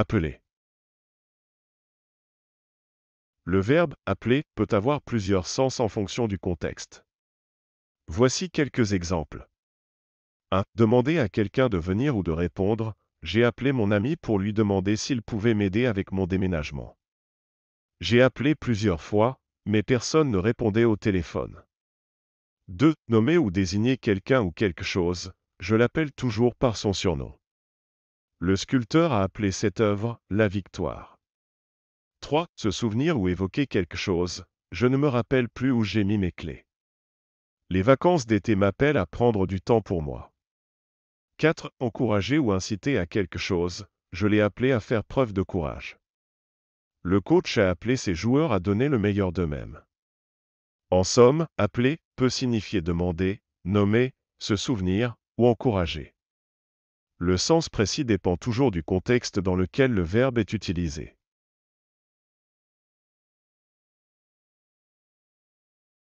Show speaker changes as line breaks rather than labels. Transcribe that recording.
appeler. Le verbe
appeler peut avoir plusieurs sens en fonction du contexte. Voici quelques exemples. 1. Demander à quelqu'un de venir ou de répondre, j'ai appelé mon ami pour lui demander s'il pouvait m'aider avec mon déménagement. J'ai appelé plusieurs fois, mais personne ne répondait au téléphone. 2. Nommer ou désigner quelqu'un ou quelque chose, je l'appelle toujours par son surnom. Le sculpteur a appelé cette œuvre la victoire. 3. Se souvenir ou évoquer quelque chose. Je ne me rappelle plus où j'ai mis mes clés. Les vacances d'été m'appellent à prendre du temps pour moi. 4. Encourager ou inciter à quelque chose. Je l'ai appelé à faire preuve de courage. Le coach a appelé ses joueurs à donner le meilleur d'eux-mêmes. En somme, appeler peut signifier demander, nommer, se souvenir ou encourager. Le sens précis dépend toujours du contexte dans lequel le verbe est utilisé.